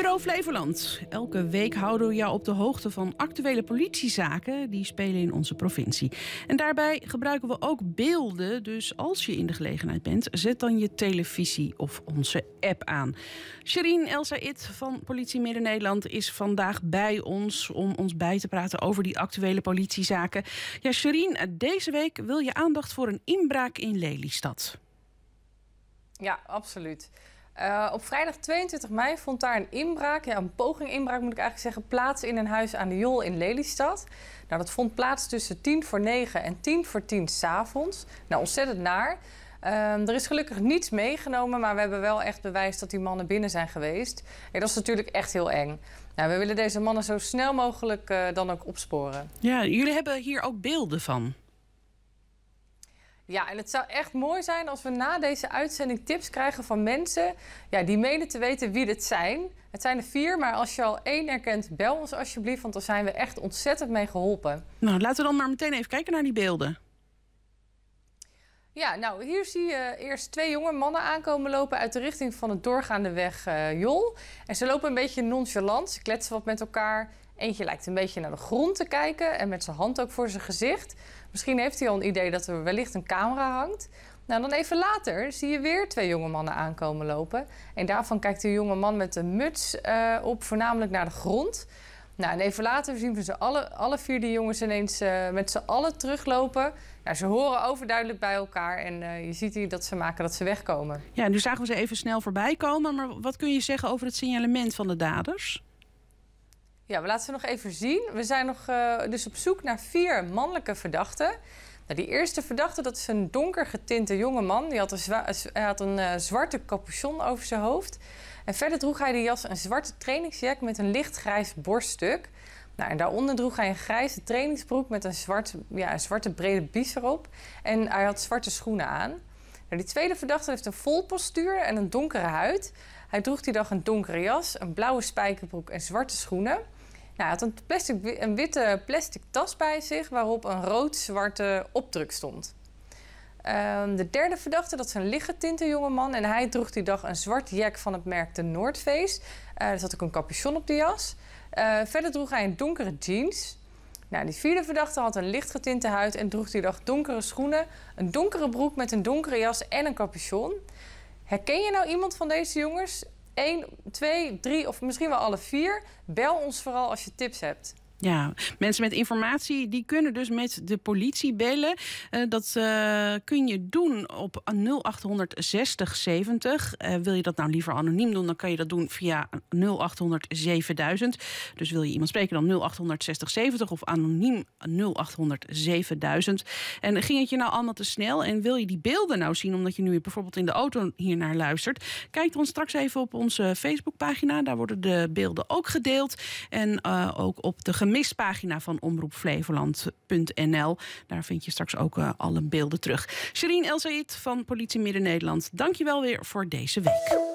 Bureau Flevoland. Elke week houden we jou op de hoogte van actuele politiezaken die spelen in onze provincie. En daarbij gebruiken we ook beelden, dus als je in de gelegenheid bent, zet dan je televisie of onze app aan. Sherine Elsa It van Politie Midden-Nederland is vandaag bij ons om ons bij te praten over die actuele politiezaken. Ja, Sherine, deze week wil je aandacht voor een inbraak in Lelystad. Ja, absoluut. Eh, op vrijdag 22 mei vond daar een inbraak, ja, een poging inbraak moet ik eigenlijk zeggen, plaats in een huis aan de Jol in Lelystad. Nou, dat vond plaats tussen 10 voor 9 en 10 voor 10 s'avonds. Nou, ontzettend naar. Ehm, er is gelukkig niets meegenomen, maar we hebben wel echt bewijs dat die mannen binnen zijn geweest. dat is natuurlijk echt heel eng. Nou, we willen deze mannen zo snel mogelijk eh, dan ook opsporen. Ja, jullie hebben hier ook beelden van. Ja, en het zou echt mooi zijn als we na deze uitzending tips krijgen van mensen ja, die menen te weten wie dit zijn. Het zijn er vier, maar als je al één erkent, bel ons alsjeblieft, want daar zijn we echt ontzettend mee geholpen. Nou, laten we dan maar meteen even kijken naar die beelden. Ja, nou hier zie je eerst twee jonge mannen aankomen lopen uit de richting van het doorgaande weg eh, Jol. En ze lopen een beetje nonchalant, ze kletsen wat met elkaar Eentje lijkt een beetje naar de grond te kijken en met zijn hand ook voor zijn gezicht. Misschien heeft hij al een idee dat er wellicht een camera hangt. Nou, dan even later zie je weer twee jonge mannen aankomen lopen. En daarvan kijkt de jonge man met de muts eh, op, voornamelijk naar de grond. Nou, en even later zien we ze alle, alle vier die jongens ineens eh, met z'n allen teruglopen. Nou, ze horen overduidelijk bij elkaar en eh, je ziet hier dat ze maken dat ze wegkomen. Ja, nu zagen we ze even snel voorbij komen, maar wat kun je zeggen over het signalement van de daders? Ja, we laten ze nog even zien. We zijn nog eh, dus op zoek naar vier mannelijke verdachten. Nou, die eerste verdachte, dat is een donker getinte jonge man. had een, hij had een eh, zwarte capuchon over zijn hoofd. En verder droeg hij de jas een zwarte trainingsjack met een lichtgrijs borststuk. Nou, en daaronder droeg hij een grijze trainingsbroek met een, ja, zwarte brede bies erop. En hij had zwarte schoenen aan. Nou, die tweede verdachte heeft een vol postuur en een donkere huid. Hij droeg die dag een donkere jas, een blauwe spijkerbroek en zwarte schoenen. Nou, hij had een, plastic, een witte plastic tas bij zich waarop een rood-zwarte opdruk stond. Ehm, de derde verdachte, dat is een lichtgetinte jongeman. En hij droeg die dag een zwart jack van het merk de Face. Uh, eh, er zat ook een capuchon op de jas. Eh, verder droeg hij een donkere jeans. Nou, die vierde verdachte had een lichtgetinte huid en droeg die dag donkere schoenen, een donkere broek met een donkere jas en een capuchon. Herken je nou iemand van deze jongens? 1, 2, 3 of misschien wel alle 4. Bel ons vooral als je tips hebt. Ja, mensen met informatie die kunnen dus met de politie bellen. Eh, dat eh, kun je doen op 086070. Eh, wil je dat nou liever anoniem doen, dan kan je dat doen via 0800 Dus wil je iemand spreken, dan 086070 of anoniem 0800 En ging het je nou allemaal te snel en wil je die beelden nou zien, omdat je nu bijvoorbeeld in de auto hier naar luistert? Kijk dan straks even op onze Facebookpagina. Daar worden de beelden ook gedeeld. En ook op de gemeente mispagina van omroepflevoland.nl. Daar vind je straks ook eh, alle beelden terug. Sherine El Said van Politie Midden-Nederland, dankjewel weer voor deze week.